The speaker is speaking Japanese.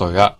こそが